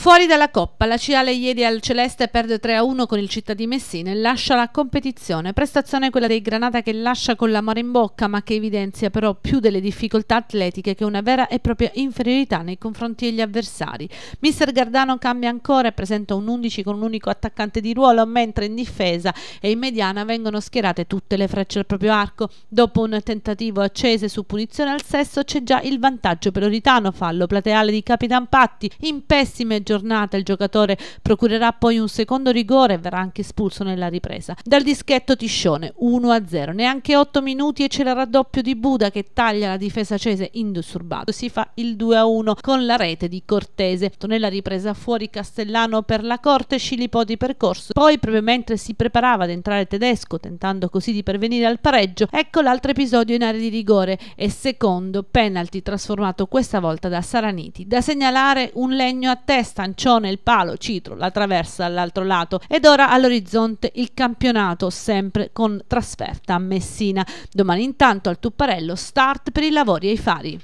Fuori dalla Coppa, la Ciale ieri al Celeste perde 3-1 con il Città di Messina e lascia la competizione. Prestazione quella dei Granata che lascia con l'amore in bocca ma che evidenzia però più delle difficoltà atletiche che una vera e propria inferiorità nei confronti degli avversari. Mister Gardano cambia ancora e presenta un 11 con un unico attaccante di ruolo mentre in difesa e in mediana vengono schierate tutte le frecce al proprio arco. Dopo un tentativo accese su punizione al sesto c'è già il vantaggio per Oritano, fallo plateale di Capitan Patti in pessime giornate giornata il giocatore procurerà poi un secondo rigore e verrà anche espulso nella ripresa. Dal dischetto Tiscione 1-0, neanche 8 minuti e c'è il raddoppio di Buda che taglia la difesa cese indisturbato. Si fa il 2-1 con la rete di Cortese. Nella ripresa fuori Castellano per la corte, Scilipò di percorso. Poi proprio mentre si preparava ad entrare tedesco, tentando così di pervenire al pareggio, ecco l'altro episodio in area di rigore e secondo penalty trasformato questa volta da Saraniti. Da segnalare un legno a testa Fancione, il palo, Citro la traversa dall'altro lato ed ora all'orizzonte il campionato sempre con trasferta a Messina. Domani intanto al Tupparello start per i lavori ai fari.